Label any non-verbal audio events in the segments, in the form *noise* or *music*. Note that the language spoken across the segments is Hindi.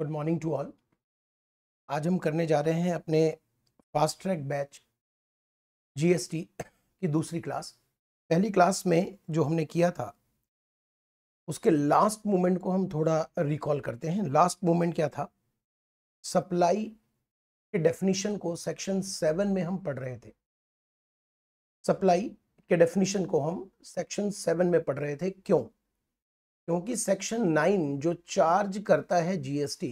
गुड मॉर्निंग टू ऑल आज हम करने जा रहे हैं अपने फास्ट ट्रैक बैच जीएसटी की दूसरी क्लास पहली क्लास में जो हमने किया था उसके लास्ट मोमेंट को हम थोड़ा रिकॉल करते हैं लास्ट मोमेंट क्या था सप्लाई के डेफिनेशन को सेक्शन सेवन में हम पढ़ रहे थे सप्लाई के डेफिनेशन को हम सेक्शन सेवन में पढ़ रहे थे क्यों क्योंकि सेक्शन नाइन जो चार्ज करता है जीएसटी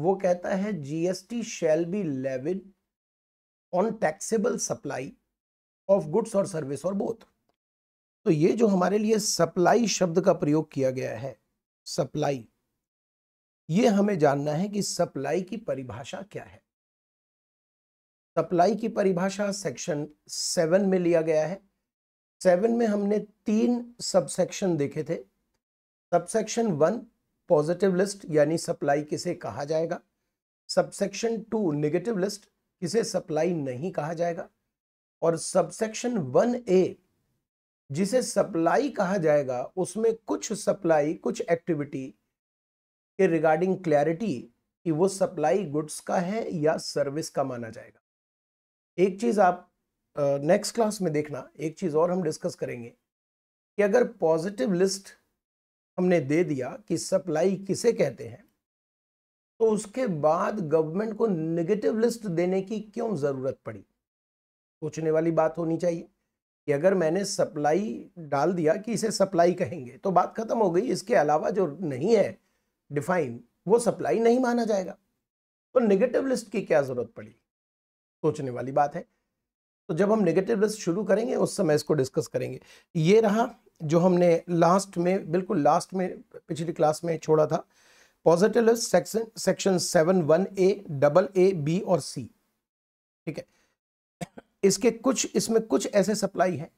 वो कहता है GST shall be levied on taxable supply of goods और सर्विस और बोथ तो ये जो हमारे लिए सप्लाई शब्द का प्रयोग किया गया है सप्लाई ये हमें जानना है कि सप्लाई की परिभाषा क्या है सप्लाई की परिभाषा सेक्शन सेवन में लिया गया है सेवन में हमने तीन सबसेक्शन देखे थे सबसेक्शन वन पॉजिटिव लिस्ट यानी सप्लाई किसे कहा जाएगा सबसेक्शन टू नेगेटिव लिस्ट किसे सप्लाई नहीं कहा जाएगा और सबसेक्शन वन ए जिसे सप्लाई कहा जाएगा उसमें कुछ सप्लाई कुछ एक्टिविटी के रिगार्डिंग क्लैरिटी कि वो सप्लाई गुड्स का है या सर्विस का माना जाएगा एक चीज़ आप नेक्स्ट uh, क्लास में देखना एक चीज़ और हम डिस्कस करेंगे कि अगर पॉजिटिव लिस्ट हमने दे दिया कि सप्लाई किसे कहते हैं तो उसके बाद गवर्नमेंट को नेगेटिव लिस्ट देने की क्यों ज़रूरत पड़ी सोचने वाली बात होनी चाहिए कि अगर मैंने सप्लाई डाल दिया कि इसे सप्लाई कहेंगे तो बात खत्म हो गई इसके अलावा जो नहीं है डिफाइन वो सप्लाई नहीं माना जाएगा तो नेगेटिव लिस्ट की क्या ज़रूरत पड़ी सोचने वाली बात है तो जब हम नेगेटिव लिस्ट शुरू करेंगे उस समय इसको डिस्कस करेंगे ये रहा जो हमने लास्ट में बिल्कुल लास्ट में पिछली क्लास में छोड़ा था positive section section seven one A double A B और सी ठीक है इसके कुछ इसमें कुछ ऐसे सप्लाई हैं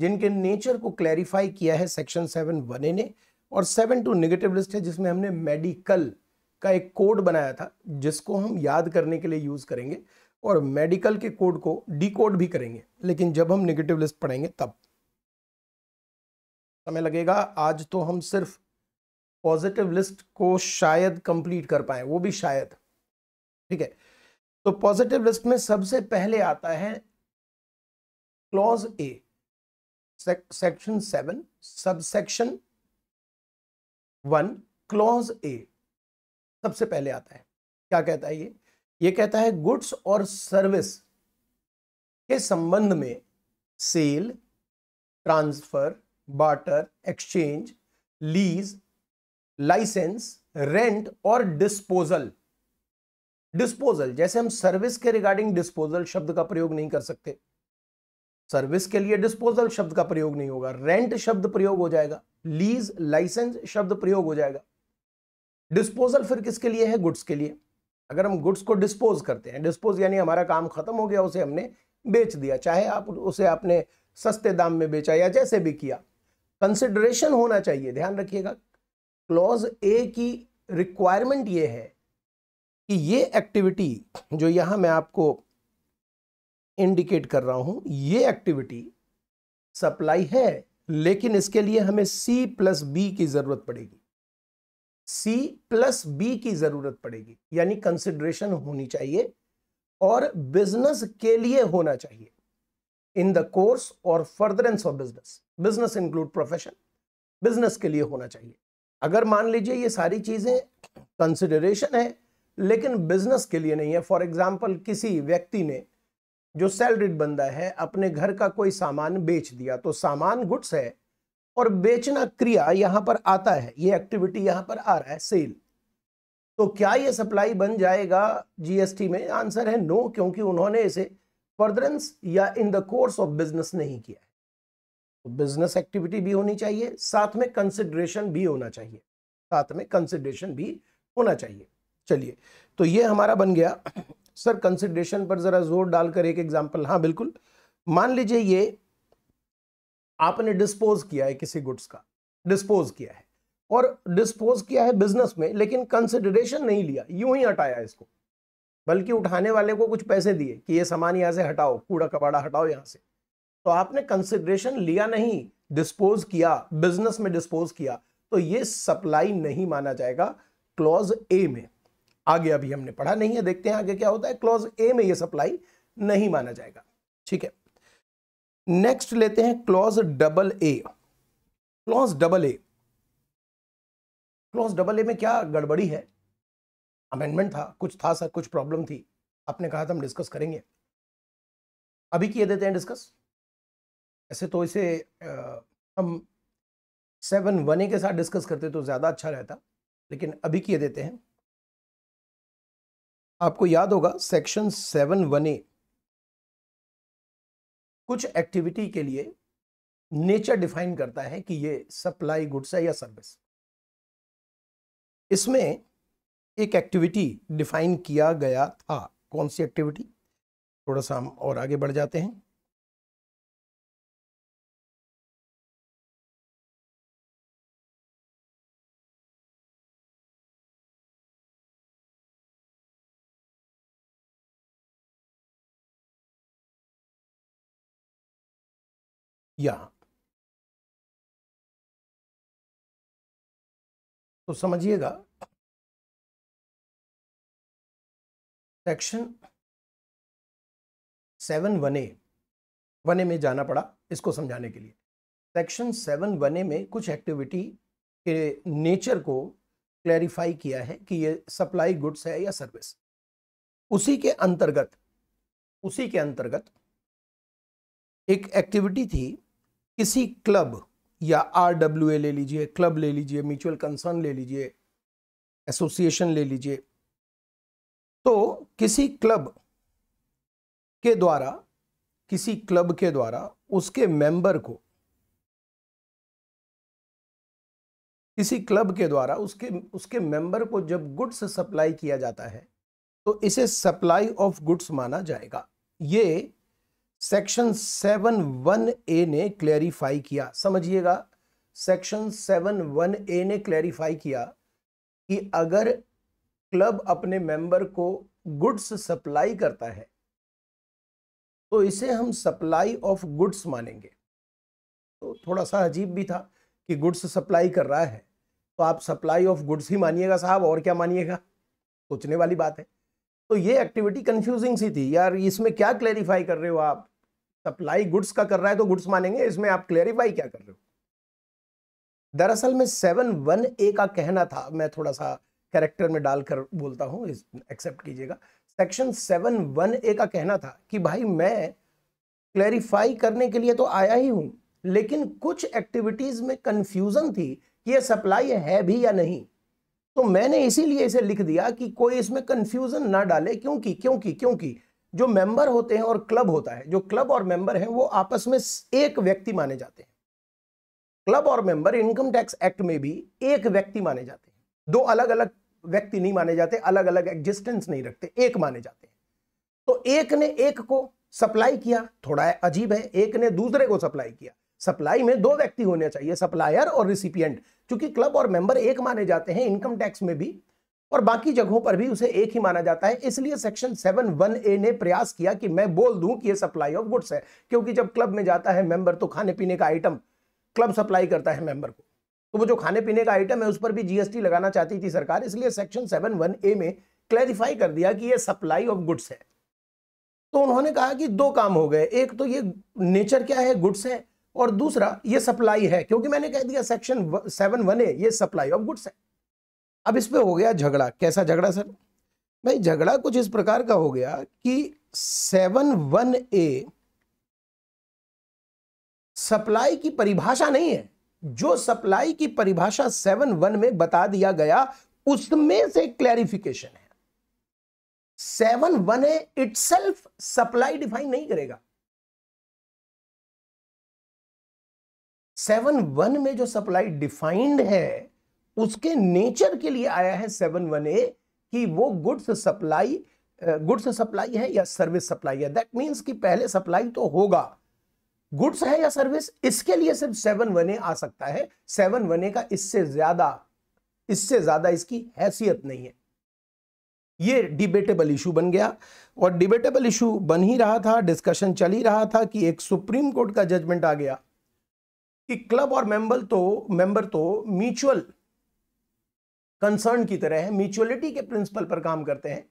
जिनके नेचर को क्लैरिफाई किया है सेक्शन सेवन वन ए ने और सेवन टू नेगेटिव लिस्ट है जिसमें हमने मेडिकल का एक कोड बनाया था जिसको हम याद करने के लिए यूज़ करेंगे और मेडिकल के कोड को डी भी करेंगे लेकिन जब हम निगेटिव लिस्ट पढ़ेंगे तब समय लगेगा आज तो हम सिर्फ पॉजिटिव लिस्ट को शायद कंप्लीट कर पाए वो भी शायद ठीक है तो पॉजिटिव लिस्ट में सबसे पहले आता है clause A section seven subsection one clause A सबसे पहले आता है क्या कहता है ये ये कहता है गुड्स और सर्विस के संबंध में sale transfer barter exchange lease licence rent और डिस्पोजल डिस्पोजल जैसे हम सर्विस के रिगार्डिंग डिस्पोजल शब्द का प्रयोग नहीं कर सकते सर्विस के लिए डिस्पोजल शब्द का प्रयोग नहीं होगा रेंट शब्द प्रयोग हो जाएगा लीज लाइसेंस शब्द प्रयोग हो जाएगा डिस्पोजल फिर किसके लिए है गुड्स के लिए अगर हम गुड्स को डिस्पोज करते हैं डिस्पोज यानी हमारा काम खत्म हो गया उसे हमने बेच दिया चाहे आप उसे आपने सस्ते दाम में बेचा या जैसे भी किया कंसिडरेशन होना चाहिए ध्यान रखिएगा क्लॉज ए की रिक्वायरमेंट ये है कि ये एक्टिविटी जो यहां मैं आपको इंडिकेट कर रहा हूं ये एक्टिविटी सप्लाई है लेकिन इसके लिए हमें सी प्लस बी की ज़रूरत पड़ेगी सी प्लस बी की ज़रूरत पड़ेगी यानी कंसिडरेशन होनी चाहिए और बिजनेस के लिए होना चाहिए इन द कोर्स और furtherance of business business include profession business के लिए होना चाहिए अगर मान लीजिए ये सारी चीज़ें कंसिडरेशन है लेकिन बिजनेस के लिए नहीं है फॉर एग्जाम्पल किसी व्यक्ति ने जो सैलरीड बंदा है अपने घर का कोई सामान बेच दिया तो सामान गुड्स है और बेचना क्रिया यहां पर आता है ये एक्टिविटी यहां पर आ रहा है सेल तो क्या ये सप्लाई बन जाएगा जीएसटी में आंसर है नो क्योंकि उन्होंने इसे फर्दरेंस या in the course of business नहीं किया है तो बिजनेस एक्टिविटी भी होनी चाहिए साथ में कंसिडरेशन भी होना चाहिए साथ में कंसिडरेशन भी होना चाहिए चलिए तो ये हमारा बन गया सर कंसिडरेशन पर जरा जोर डालकर एक एग्जाम्पल हाँ बिल्कुल मान लीजिए ये आपने डिस्पोज किया है किसी गुड्स का डिस्पोज किया है और डिस्पोज किया है बिजनेस में लेकिन कंसिडरेशन नहीं लिया यूं ही हटाया इसको बल्कि उठाने वाले को कुछ पैसे दिए कि ये सामान यहाँ से हटाओ कूड़ा कबाड़ा हटाओ यहाँ से तो आपने कंसिड्रेशन लिया नहीं डिस्पोज किया बिजनेस में डिस्पोज किया तो ये सप्लाई नहीं माना जाएगा क्लॉज ए में आगे अभी हमने पढ़ा नहीं है देखते हैं आगे क्या होता है क्लॉज ए में ये सप्लाई नहीं माना जाएगा ठीक है नेक्स्ट लेते हैं clause double A clause double A clause double A में क्या गड़बड़ी है अमेंडमेंट था कुछ था सर कुछ प्रॉब्लम थी आपने कहा था हम डिस्कस करेंगे अभी किए देते हैं डिस्कस ऐसे तो इसे आ, हम सेवन वन ए के साथ डिस्कस करते तो ज़्यादा अच्छा रहता लेकिन अभी किए देते हैं आपको याद होगा सेक्शन सेवन वन ए कुछ एक्टिविटी के लिए नेचर डिफाइन करता है कि ये सप्लाई गुड्स है या सर्विस इसमें एक एक्टिविटी डिफाइन किया गया था कौन सी एक्टिविटी थोड़ा सा हम और आगे बढ़ जाते हैं या तो समझिएगा section seven one A one A में जाना पड़ा इसको समझाने के लिए सेक्शन सेवन वन ए में कुछ एक्टिविटी के नेचर को क्लैरिफाई किया है कि ये सप्लाई गुड्स है या सर्विस उसी के अंतर्गत उसी के अंतर्गत एक एक्टिविटी थी किसी क्लब या आर डब्ल्यू ए ले लीजिए क्लब ले लीजिए म्यूचुअल कंसर्न ले लीजिए एसोसिएशन ले लीजिए तो किसी क्लब के द्वारा किसी क्लब के द्वारा उसके मेंबर को किसी क्लब के द्वारा उसके उसके मेंबर को जब गुड्स सप्लाई किया जाता है तो इसे सप्लाई ऑफ गुड्स माना जाएगा ये सेक्शन सेवन वन ए ने क्लैरिफाई किया समझिएगा सेक्शन सेवन वन ए ने क्लैरिफाई किया कि अगर क्लब अपने मेंबर को गुड्स सप्लाई करता है तो इसे हम सप्लाई ऑफ गुड्स मानेंगे तो थोड़ा सा अजीब भी था कि गुड्स सप्लाई कर रहा है तो आप सप्लाई ऑफ गुड्स ही मानिएगा साहब और क्या मानिएगा सोचने वाली बात है तो ये एक्टिविटी कंफ्यूजिंग सी थी यार इसमें क्या क्लैरिफाई कर रहे हो आप सप्लाई गुड्स का कर रहा है तो गुड्स मानेंगे इसमें आप क्लैरिफाई क्या कर रहे हो दरअसल में सेवन वन ए का कहना था मैं थोड़ा सा कैरेक्टर में डालकर बोलता हूँ एक्सेप्ट कीजिएगा सेक्शन सेवन वन ए का कहना था कि भाई मैं क्लैरिफाई करने के लिए तो आया ही हूँ लेकिन कुछ एक्टिविटीज़ में कन्फ्यूज़न थी कि यह सप्लाई है भी या नहीं तो मैंने इसीलिए इसे लिख दिया कि कोई इसमें कन्फ्यूज़न ना डाले क्योंकि क्योंकि क्योंकि जो मेंबर होते हैं और क्लब होता है जो क्लब और मेंबर हैं वो आपस में एक व्यक्ति माने जाते हैं क्लब और मेंबर इनकम टैक्स एक्ट में भी एक व्यक्ति माने जाते हैं दो अलग अलग व्यक्ति नहीं माने जाते अलग अलग एग्जिस्टेंस नहीं रखते एक माने जाते हैं तो एक ने एक को सप्लाई किया थोड़ा अजीब है एक ने दूसरे को सप्लाई किया सप्लाई में दो व्यक्ति होने चाहिए सप्लायर और रिसिपियंट क्योंकि क्लब और मेंबर एक माने जाते हैं इनकम टैक्स में भी और बाकी जगहों पर भी उसे एक ही माना जाता है इसलिए सेक्शन सेवन वन ए ने प्रयास किया कि मैं बोल दूं कि ये सप्लाई ऑफ गुड्स है क्योंकि जब क्लब में जाता है मेंबर तो खाने पीने का आइटम क्लब सप्लाई करता है मेंबर को तो वो जो खाने पीने का आइटम है उस पर भी जीएसटी लगाना चाहती थी सरकार इसलिए सेक्शन सेवन वन ए में क्लैरिफाई कर दिया कि ये सप्लाई ऑफ गुड्स है तो उन्होंने कहा कि दो काम हो गए एक तो ये नेचर क्या है गुड्स है और दूसरा ये सप्लाई है क्योंकि मैंने कह दिया सेक्शन सेवन वन ए ये सप्लाई ऑफ गुड्स है अब इस पर हो गया झगड़ा कैसा झगड़ा सर भाई झगड़ा कुछ इस प्रकार का हो गया कि सेवन वन ए सप्लाई की परिभाषा नहीं है जो सप्लाई की परिभाषा सेवन वन में बता दिया गया उसमें से क्लैरिफिकेशन है seven one A it supply define नहीं करेगा सेवन वन में जो सप्लाई डिफाइंड है उसके नेचर के लिए आया है सेवन वन ए कि वो गुड्स सप्लाई गुड्स सप्लाई है या सर्विस सप्लाई है दैट मींस कि पहले सप्लाई तो होगा गुड्स है या सर्विस इसके लिए सिर्फ सेवन वन ए आ सकता है सेवन वन ए का इससे ज्यादा इससे ज्यादा इसकी हैसियत नहीं है ये डिबेटेबल इशू बन गया और डिबेटेबल इशू बन ही रहा था डिस्कशन चल ही रहा था कि एक सुप्रीम कोर्ट का जजमेंट आ गया कि क्लब और मेंबर तो मेंबर तो म्यूचुअल कंसर्न की तरह है म्यूचुअलिटी के प्रिंसिपल पर काम करते हैं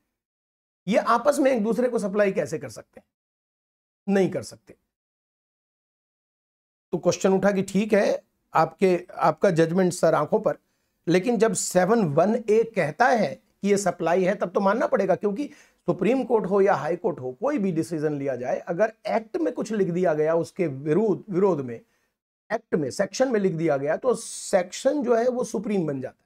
ये आपस में एक दूसरे को सप्लाई कैसे कर सकते हैं नहीं कर सकते तो क्वेश्चन उठा कि ठीक है आपके आपका जजमेंट सर आंखों पर लेकिन जब सेवन वन ए कहता है कि ये सप्लाई है तब तो मानना पड़ेगा क्योंकि सुप्रीम कोर्ट हो या हाई कोर्ट हो कोई भी डिसीजन लिया जाए अगर एक्ट में कुछ लिख दिया गया उसके विरोध विरोध में एक्ट में सेक्शन में लिख दिया गया तो सेक्शन जो है वो सुप्रीम बन जाता है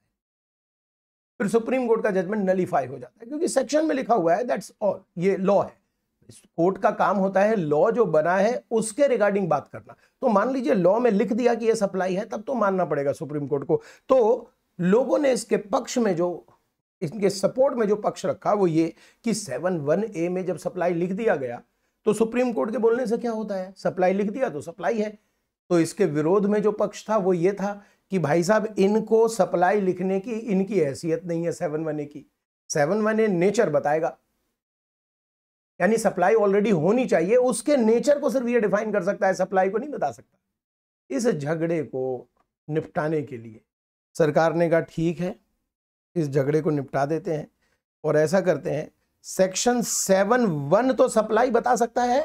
फिर सुप्रीम कोर्ट का जजमेंट नलीफाई हो जाता है क्योंकि सेक्शन में लिखा हुआ है दैट्स ऑल ये लॉ है कोर्ट का काम होता है लॉ जो बना है उसके रिगार्डिंग बात करना तो मान लीजिए लॉ में लिख दिया कि यह सप्लाई है तब तो मानना पड़ेगा सुप्रीम कोर्ट को तो लोगों ने इसके पक्ष में जो इनके सपोर्ट में जो पक्ष रखा वो ये कि सेवन वन ए में जब सप्लाई लिख दिया गया तो सुप्रीम कोर्ट के बोलने से क्या होता है सप्लाई लिख दिया तो सप्लाई है तो इसके विरोध में जो पक्ष था वो ये था कि भाई साहब इनको सप्लाई लिखने की इनकी हैसियत नहीं है सेवन वन ए की सेवन वन ए नेचर बताएगा यानी सप्लाई ऑलरेडी होनी चाहिए उसके नेचर को सिर्फ ये डिफाइन कर सकता है सप्लाई को नहीं बता सकता इस झगड़े को निपटाने के लिए सरकार ने कहा ठीक है इस झगड़े को निपटा देते हैं और ऐसा करते हैं सेक्शन सेवन वन तो सप्लाई बता सकता है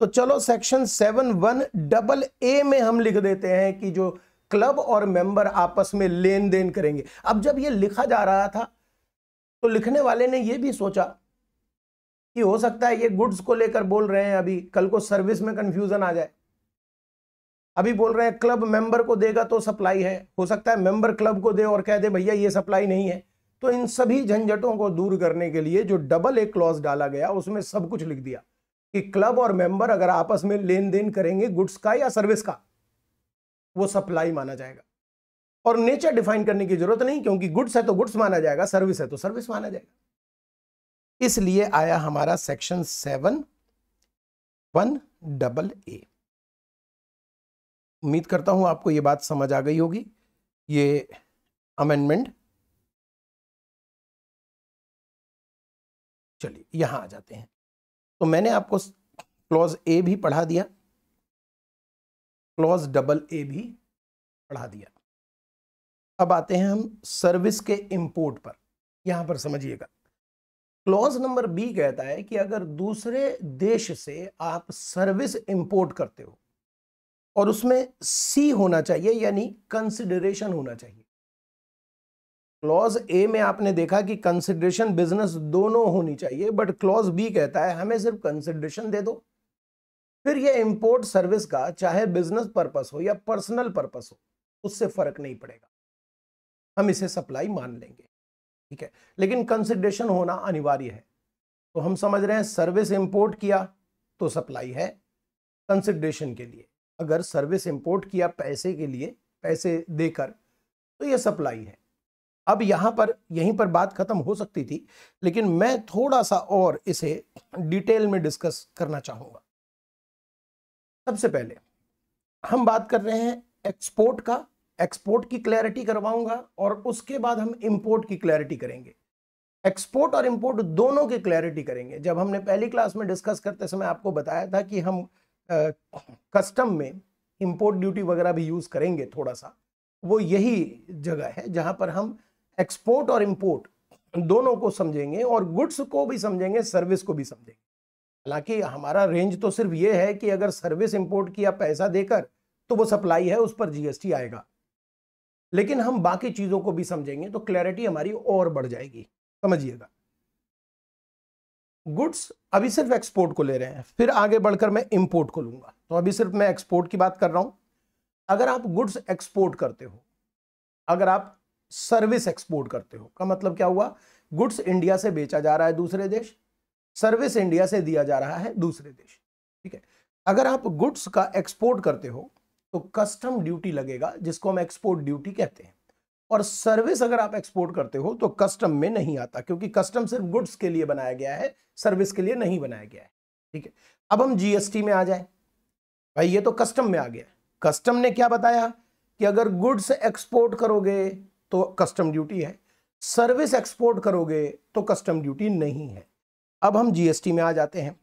तो चलो section seven one double A में हम लिख देते हैं कि जो क्लब और मेंबर आपस में लेन देन करेंगे अब जब ये लिखा जा रहा था तो लिखने वाले ने ये भी सोचा कि हो सकता है ये गुड्स को लेकर बोल रहे हैं अभी कल को सर्विस में कंफ्यूजन आ जाए अभी बोल रहे हैं क्लब मेंबर को देगा तो सप्लाई है हो सकता है मेंबर क्लब को दे और कह दे भैया ये सप्लाई नहीं है तो इन सभी झंझटों को दूर करने के लिए जो डबल एक क्लॉज डाला गया उसमें सब कुछ लिख दिया कि क्लब और मेंबर अगर आपस में लेन देन करेंगे गुड्स का या सर्विस का वो सप्लाई माना जाएगा और नेचर डिफाइन करने की जरूरत नहीं क्योंकि गुड्स है तो गुड्स माना जाएगा सर्विस है तो सर्विस माना जाएगा इसलिए आया हमारा section seven one double A उम्मीद करता हूं आपको ये बात समझ आ गई होगी ये अमेंडमेंट चलिए यहां आ जाते हैं तो मैंने आपको क्लॉज ए भी पढ़ा दिया क्लॉज डबल ए भी पढ़ा दिया अब आते हैं हम सर्विस के इंपोर्ट पर यहां पर समझिएगा क्लॉज नंबर बी कहता है कि अगर दूसरे देश से आप सर्विस इंपोर्ट करते हो और उसमें सी होना चाहिए यानी कंसिडरेशन होना चाहिए क्लॉज ए में आपने देखा कि कंसिडरेशन बिजनेस दोनों होनी चाहिए बट क्लॉज बी कहता है हमें सिर्फ कंसिडरेशन दे दो फिर यह इंपोर्ट सर्विस का चाहे बिजनेस पर्पस हो या पर्सनल पर्पस हो उससे फर्क नहीं पड़ेगा हम इसे सप्लाई मान लेंगे ठीक है लेकिन कंसिडरेशन होना अनिवार्य है तो हम समझ रहे हैं सर्विस इंपोर्ट किया तो सप्लाई है कंसिडरेशन के लिए अगर सर्विस इंपोर्ट किया पैसे के लिए पैसे देकर तो यह सप्लाई है अब यहां पर यहीं पर बात खत्म हो सकती थी लेकिन मैं थोड़ा सा और इसे डिटेल में डिस्कस करना चाहूंगा सबसे पहले हम बात कर रहे हैं एक्सपोर्ट का एक्सपोर्ट की क्लैरिटी करवाऊंगा और उसके बाद हम इंपोर्ट की क्लैरिटी करेंगे एक्सपोर्ट और इंपोर्ट दोनों की क्लैरिटी करेंगे जब हमने पहली क्लास में डिस्कस करते समय आपको बताया था कि हम कस्टम में इंपोर्ट ड्यूटी वगैरह भी यूज़ करेंगे थोड़ा सा वो यही जगह है जहाँ पर हम एक्सपोर्ट और इम्पोर्ट दोनों को समझेंगे और गुड्स को भी समझेंगे सर्विस को भी समझेंगे हालांकि हमारा रेंज तो सिर्फ ये है कि अगर सर्विस इंपोर्ट किया पैसा देकर तो वो सप्लाई है उस पर जीएसटी आएगा लेकिन हम बाकी चीज़ों को भी समझेंगे तो क्लैरिटी हमारी और बढ़ जाएगी समझिएगा गुड्स अभी सिर्फ एक्सपोर्ट को ले रहे हैं फिर आगे बढ़कर मैं इंपोर्ट को लूंगा तो अभी सिर्फ मैं एक्सपोर्ट की बात कर रहा हूं अगर आप गुड्स एक्सपोर्ट करते हो अगर आप सर्विस एक्सपोर्ट करते हो का मतलब क्या हुआ गुड्स इंडिया से बेचा जा रहा है दूसरे देश सर्विस इंडिया से दिया जा रहा है दूसरे देश ठीक है अगर आप गुड्स का एक्सपोर्ट करते हो तो कस्टम ड्यूटी लगेगा जिसको हम एक्सपोर्ट ड्यूटी कहते हैं और सर्विस अगर आप एक्सपोर्ट करते हो तो कस्टम में नहीं आता क्योंकि कस्टम सिर्फ गुड्स के लिए बनाया गया है सर्विस के लिए नहीं बनाया गया है ठीक है अब हम जीएसटी में आ जाए भाई ये तो कस्टम में आ गया कस्टम ने क्या बताया कि अगर गुड्स एक्सपोर्ट करोगे तो कस्टम ड्यूटी है सर्विस एक्सपोर्ट करोगे तो कस्टम ड्यूटी नहीं है अब हम जीएसटी में आ जाते हैं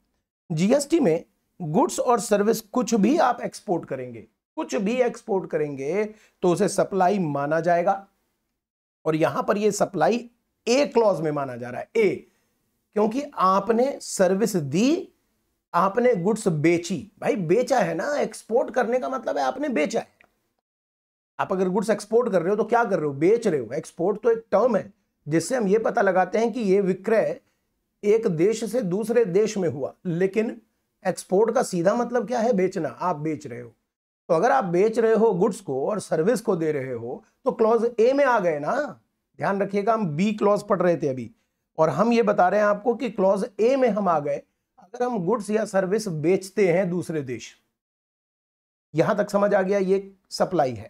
जीएसटी में गुड्स और सर्विस कुछ भी आप एक्सपोर्ट करेंगे कुछ भी एक्सपोर्ट करेंगे तो उसे सप्लाई माना जाएगा और यहां पर यह सप्लाई ए क्लॉज में माना जा रहा है ए क्योंकि आपने सर्विस दी आपने गुड्स बेची भाई बेचा है ना एक्सपोर्ट करने का मतलब है आपने बेचा है आप अगर गुड्स एक्सपोर्ट कर रहे हो तो क्या कर रहे हो बेच रहे हो एक्सपोर्ट तो एक टर्म है जिससे हम ये पता लगाते हैं कि ये विक्रय एक देश से दूसरे देश में हुआ लेकिन एक्सपोर्ट का सीधा मतलब क्या है बेचना आप बेच रहे हो तो अगर आप बेच रहे हो गुड्स को और सर्विस को दे रहे हो तो क्लॉज ए में आ गए ना ध्यान रखिएगा हम बी क्लॉज पढ़ रहे थे अभी और हम ये बता रहे हैं आपको कि क्लॉज ए में हम आ गए अगर हम गुड्स या सर्विस बेचते हैं दूसरे देश यहां तक समझ आ गया ये सप्लाई है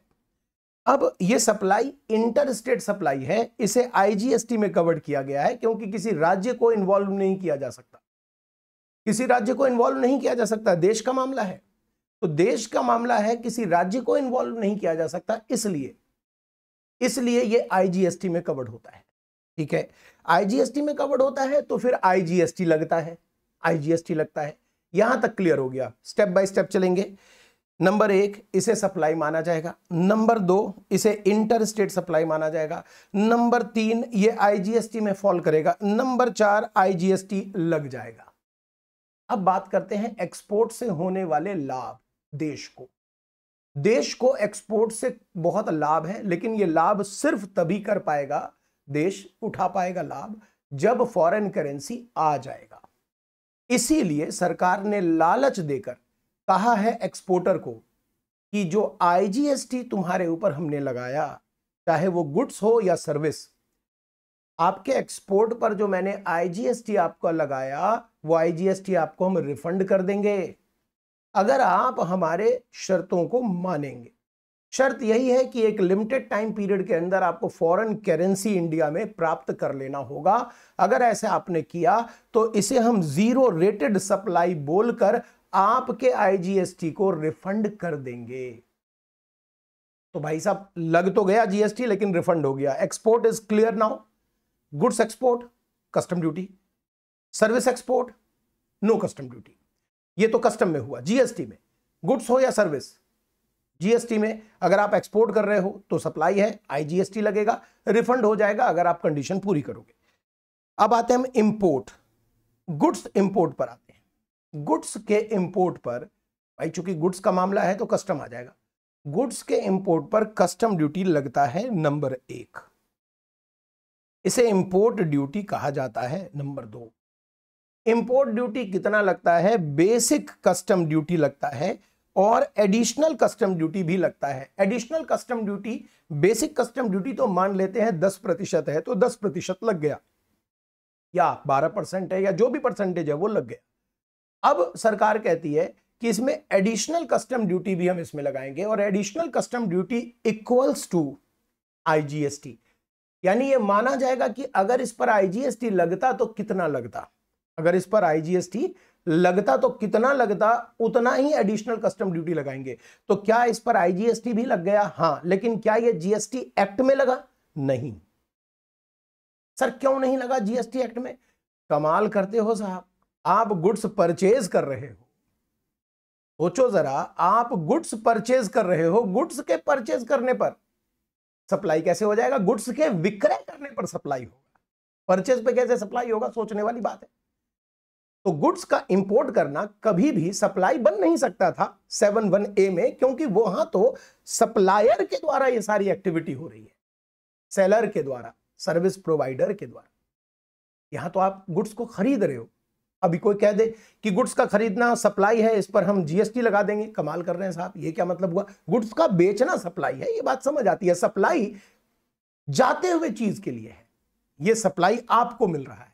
अब ये सप्लाई इंटर स्टेट सप्लाई है इसे आईजीएसटी में कवर्ड किया गया है क्योंकि किसी राज्य को इन्वॉल्व नहीं किया जा सकता किसी राज्य को इन्वॉल्व नहीं किया जा सकता देश का मामला है तो देश का मामला है किसी राज्य को इन्वॉल्व नहीं किया जा सकता इसलिए इसलिए ये आईजीएसटी में कवर्ड होता है ठीक है आईजीएसटी में कवर्ड होता है तो फिर आईजीएसटी लगता है आईजीएसटी लगता है यहां तक क्लियर हो गया स्टेप बाय स्टेप चलेंगे नंबर एक इसे सप्लाई माना जाएगा नंबर दो इसे इंटर स्टेट सप्लाई माना जाएगा नंबर तीन ये आईजीएसटी में फॉल करेगा नंबर चार आईजीएसटी लग जाएगा अब बात करते हैं एक्सपोर्ट से होने वाले लाभ देश को देश को एक्सपोर्ट से बहुत लाभ है लेकिन ये लाभ सिर्फ तभी कर पाएगा देश उठा पाएगा लाभ जब फॉरेन करेंसी आ जाएगा इसीलिए सरकार ने लालच देकर कहा है एक्सपोर्टर को कि जो आईजीएसटी तुम्हारे ऊपर हमने लगाया चाहे वो गुड्स हो या सर्विस आपके एक्सपोर्ट पर जो मैंने आईजीएसटी आपका लगाया वो आईजीएसटी आपको हम रिफंड कर देंगे अगर आप हमारे शर्तों को मानेंगे शर्त यही है कि एक लिमिटेड टाइम पीरियड के अंदर आपको फॉरेन करेंसी इंडिया में प्राप्त कर लेना होगा अगर ऐसे आपने किया तो इसे हम जीरो रेटेड सप्लाई बोलकर आपके आईजीएसटी को रिफंड कर देंगे तो भाई साहब लग तो गया जीएसटी लेकिन रिफंड हो गया export is clear now goods export custom duty service export no custom duty ये तो कस्टम में हुआ जीएसटी में गुड्स हो या सर्विस जीएसटी में अगर आप एक्सपोर्ट कर रहे हो तो सप्लाई है आईजीएसटी लगेगा रिफंड हो जाएगा अगर आप कंडीशन पूरी करोगे अब आते हैं हम इंपोर्ट गुड्स इंपोर्ट पर आते हैं गुड्स के इंपोर्ट पर भाई चूंकि गुड्स का मामला है तो कस्टम आ जाएगा गुड्स के इंपोर्ट पर कस्टम ड्यूटी लगता है नंबर एक इसे इंपोर्ट ड्यूटी कहा जाता है नंबर दो इम्पोर्ट ड्यूटी कितना लगता है बेसिक कस्टम ड्यूटी लगता है और एडिशनल कस्टम ड्यूटी भी लगता है additional custom duty basic custom duty तो मान लेते हैं दस प्रतिशत है तो दस प्रतिशत लग गया या बारह परसेंट है या जो भी परसेंटेज है वो लग गया अब सरकार कहती है कि इसमें एडिशनल कस्टम ड्यूटी भी हम इसमें लगाएंगे और additional custom duty equals to IGST यानी ये माना जाएगा कि अगर इस पर आईजीएसटी लगता तो कितना लगता अगर इस पर आईजीएसटी लगता तो कितना लगता उतना ही एडिशनल कस्टम ड्यूटी लगाएंगे तो क्या इस पर आईजीएसटी भी लग गया हाँ लेकिन क्या यह जीएसटी एक्ट में लगा नहीं सर क्यों नहीं लगा जीएसटी एक्ट में कमाल करते हो साहब आप गुड्स परचेज कर रहे हो सोचो जरा आप गुड्स परचेज कर रहे हो गुड्स के परचेज करने पर सप्लाई कैसे हो जाएगा गुड्स के विक्रय करने पर सप्लाई होगा परचेज पे कैसे सप्लाई होगा सोचने वाली बात है तो गुड्स का इंपोर्ट करना कभी भी सप्लाई बन नहीं सकता था सेवन वन ए में क्योंकि वहां तो सप्लायर के द्वारा ये सारी एक्टिविटी हो रही है सेलर के द्वारा सर्विस प्रोवाइडर के द्वारा यहां तो आप गुड्स को खरीद रहे हो अभी कोई कह दे कि गुड्स का खरीदना सप्लाई है इस पर हम जीएसटी लगा देंगे कमाल कर रहे हैं साहब ये क्या मतलब हुआ गुड्स का बेचना सप्लाई है ये बात समझ आती है सप्लाई जाते हुए चीज के लिए है ये सप्लाई आपको मिल रहा है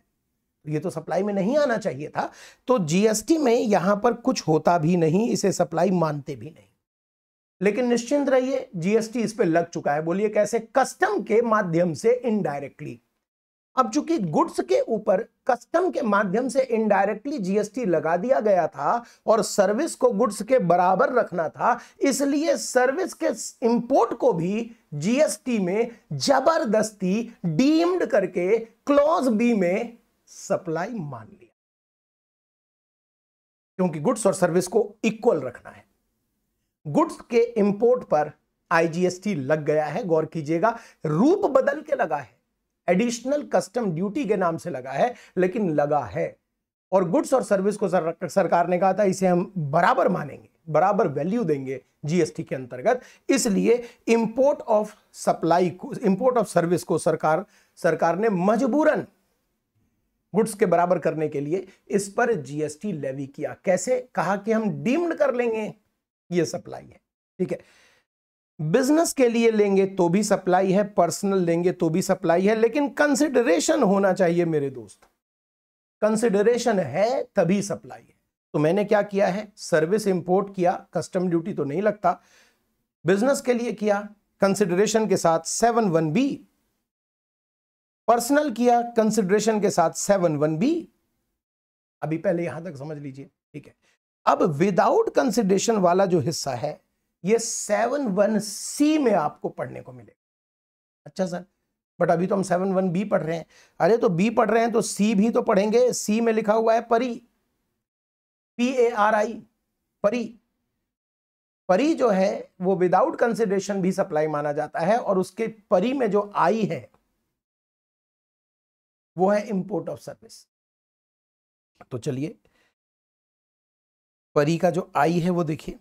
ये तो सप्लाई में नहीं आना चाहिए था तो जीएसटी में यहां पर कुछ होता भी नहीं इसे सप्लाई मानते भी नहीं लेकिन निश्चिंत रहिए जीएसटी इस पर लग चुका है बोलिए कैसे कस्टम के माध्यम से इनडायरेक्टली अब चूंकि गुड्स के ऊपर कस्टम के माध्यम से इनडायरेक्टली जीएसटी लगा दिया गया था और सर्विस को गुड्स के बराबर रखना था इसलिए सर्विस के इंपोर्ट को भी जीएसटी में जबरदस्ती डीम्ड करके क्लॉज बी में सप्लाई मान लिया क्योंकि गुड्स और सर्विस को इक्वल रखना है गुड्स के इंपोर्ट पर आईजीएसटी लग गया है गौर कीजिएगा रूप बदल के लगा है एडिशनल कस्टम ड्यूटी के नाम से लगा है लेकिन लगा है और गुड्स और सर्विस को सरकार ने कहा था इसे हम बराबर मानेंगे बराबर वैल्यू देंगे जीएसटी के अंतर्गत इसलिए इंपोर्ट ऑफ सप्लाई को इंपोर्ट ऑफ सर्विस को सरकार सरकार ने मजबूरन गुड्स के बराबर करने के लिए इस पर जीएसटी लेवी किया कैसे कहा कि हम डीम्ड कर लेंगे ये सप्लाई है ठीक है बिजनेस के लिए लेंगे तो भी सप्लाई है पर्सनल लेंगे तो भी सप्लाई है लेकिन कंसिडरेशन होना चाहिए मेरे दोस्त कंसिडरेशन है तभी सप्लाई है तो मैंने क्या किया है सर्विस इंपोर्ट किया कस्टम ड्यूटी तो नहीं लगता बिजनेस के लिए किया कंसिडरेशन के साथ सेवन वन बी पर्सनल किया कंसिडरेशन के साथ सेवन वन बी अभी पहले यहां तक समझ लीजिए ठीक है अब विदाउट कंसिडरेशन वाला जो हिस्सा है ये सेवन वन सी में आपको पढ़ने को मिलेगा अच्छा सर बट अभी तो हम सेवन वन बी पढ़ रहे हैं अरे तो बी पढ़ रहे हैं तो सी भी तो पढ़ेंगे सी में लिखा हुआ है परी पी ए आर आई परी परी जो है वो विदाउट कंसिडरेशन भी सप्लाई माना जाता है और उसके परी में जो आई है वो है इंपोर्ट ऑफ सर्विस तो चलिए परी का जो आई है वो देखिए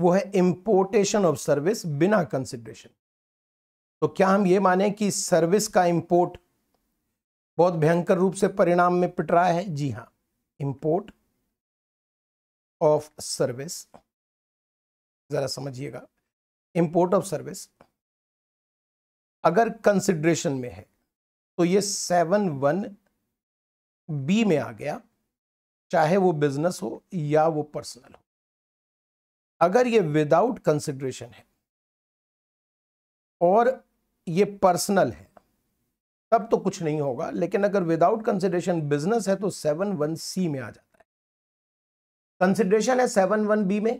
वो है इंपोर्टेशन ऑफ सर्विस बिना कंसिडरेशन तो क्या हम ये माने कि सर्विस का इंपोर्ट बहुत भयंकर रूप से परिणाम में पिट रहा है जी हां इंपोर्ट ऑफ सर्विस जरा समझिएगा इंपोर्ट ऑफ सर्विस अगर कंसिडरेशन में है तो ये सेवन वन बी में आ गया चाहे वो बिजनेस हो या वो पर्सनल हो अगर ये विदाउट कंसिडरेशन है और ये पर्सनल है तब तो कुछ नहीं होगा लेकिन अगर विदाउट कंसिडरेशन बिजनेस है तो सेवन वन सी में आ जाता है कंसिडरेशन है सेवन वन बी में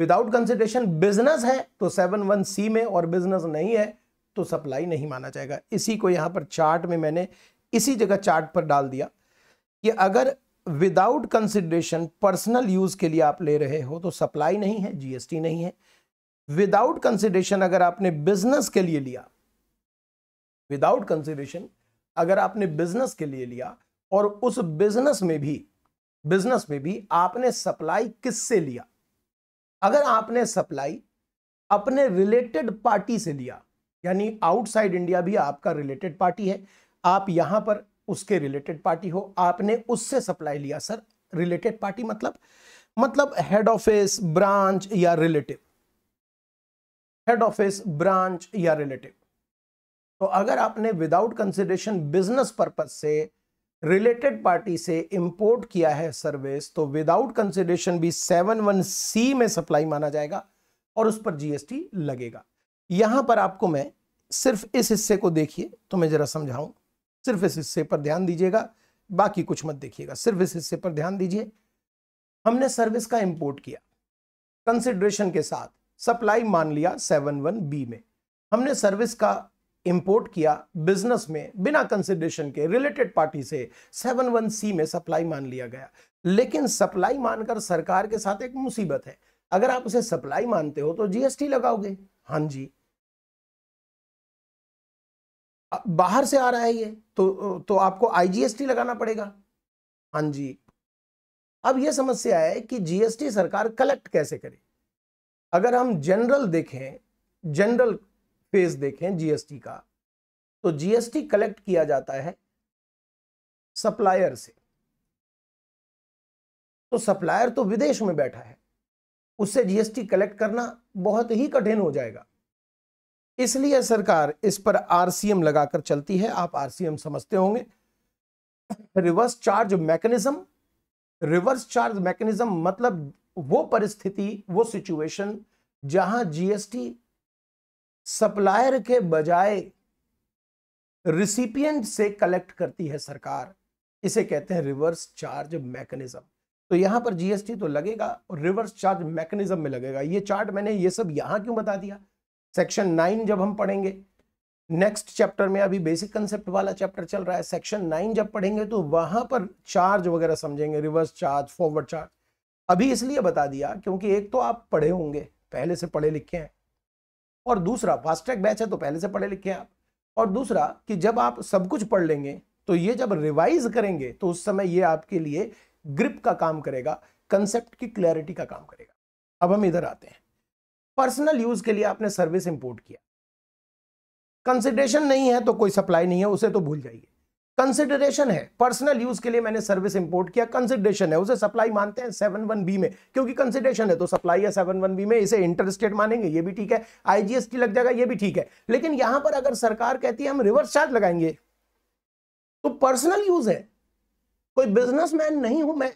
विदाउट कंसिडरेशन बिजनेस है तो सेवन वन सी में और बिजनेस नहीं है तो सप्लाई नहीं माना जाएगा इसी को यहां पर चार्ट में मैंने इसी जगह चार्ट पर डाल दिया कि अगर विदाउट कंसिडरेशन पर्सनल यूज के लिए आप ले रहे हो तो सप्लाई नहीं है जीएसटी नहीं है विदाउट कंसिडरेशन अगर आपने बिजनेस के लिए लिया विदाउट कंसिडरेशन अगर आपने बिजनेस के लिए लिया और उस बिजनेस में भी बिजनेस में भी आपने सप्लाई किससे लिया अगर आपने सप्लाई अपने रिलेटेड पार्टी से लिया यानी आउटसाइड इंडिया भी आपका रिलेटेड पार्टी है आप यहां पर उसके रिलेटेड पार्टी हो आपने उससे सप्लाई लिया सर रिलेटेड पार्टी मतलब मतलब हेड ऑफिस ब्रांच या रिलेटिव हेड ऑफिस ब्रांच या रिलेटिव तो अगर आपने विदाउट कंसिडरेशन बिजनेस पर्पज से रिलेटेड पार्टी से इंपोर्ट किया है सर्विस तो विदाउट कंसिडरेशन भी सेवन वन सी में सप्लाई माना जाएगा और उस पर जीएसटी लगेगा यहां पर आपको मैं सिर्फ इस हिस्से को देखिए तो मैं जरा समझाऊं सिर्फ इस हिस्से पर ध्यान दीजिएगा बाकी कुछ मत देखिएगा सिर्फ इस हिस्से पर ध्यान दीजिए हमने सर्विस का इंपोर्ट किया कंसिड्रेशन के साथ सप्लाई मान लिया सेवन वन बी में हमने सर्विस का इंपोर्ट किया बिजनेस में बिना कंसिडरेशन के रिलेटेड पार्टी से सेवन वन सी में सप्लाई मान लिया गया लेकिन सप्लाई मानकर सरकार के साथ एक मुसीबत है अगर आप उसे सप्लाई मानते हो तो जीएसटी लगाओगे हाँ जी बाहर से आ रहा है ये तो तो आपको आईजीएसटी लगाना पड़ेगा हाँ जी अब ये समस्या है कि जीएसटी सरकार कलेक्ट कैसे करे अगर हम जनरल देखें जनरल फेज देखें जीएसटी का तो जीएसटी कलेक्ट किया जाता है सप्लायर से तो सप्लायर तो विदेश में बैठा है उससे जीएसटी कलेक्ट करना बहुत ही कठिन हो जाएगा इसलिए सरकार इस पर आरसीएम लगाकर चलती है आप आरसीएम समझते होंगे reverse charge mechanism reverse charge mechanism मतलब वो परिस्थिति वो सिचुएशन जहां जीएसटी सप्लायर के बजाय रिसिपियंट से कलेक्ट करती है सरकार इसे कहते हैं रिवर्स चार्ज मैकेनिज्म तो यहां पर जीएसटी तो लगेगा और रिवर्स चार्ज मैकेनिज्म में लगेगा ये चार्ट मैंने ये सब यहां क्यों बता दिया सेक्शन नाइन जब हम पढ़ेंगे नेक्स्ट चैप्टर में अभी बेसिक कंसेप्ट वाला चैप्टर चल रहा है सेक्शन नाइन जब पढ़ेंगे तो वहां पर चार्ज वगैरह समझेंगे रिवर्स चार्ज फॉरवर्ड चार्ज अभी इसलिए बता दिया क्योंकि एक तो आप पढ़े होंगे पहले से पढ़े लिखे हैं और दूसरा फास्ट ट्रैक बैच है तो पहले से पढ़े लिखे हैं आप और दूसरा कि जब आप सब कुछ पढ़ लेंगे तो ये जब रिवाइज करेंगे तो उस समय ये आपके लिए ग्रिप का काम करेगा कंसेप्ट की क्लैरिटी का काम करेगा अब हम इधर आते हैं पर्सनल यूज के लिए आपने सर्विस इंपोर्ट किया कंसिडरेशन नहीं है तो कोई सप्लाई नहीं है उसे तो भूल जाइए कंसिडरेशन है पर्सनल यूज के लिए मैंने सर्विस इंपोर्ट किया कंसिडरेशन है उसे सप्लाई मानते हैं सेवन वन बी में क्योंकि कंसिडरेशन है तो सप्लाई है सेवन वन बी में इसे इंटरस्टेट मानेंगे ये भी ठीक है आईजीएसटी लग जाएगा ये भी ठीक है लेकिन यहां पर अगर सरकार कहती है हम रिवर्स चार्ज लगाएंगे तो पर्सनल यूज है कोई बिजनेसमैन नहीं हूं मैं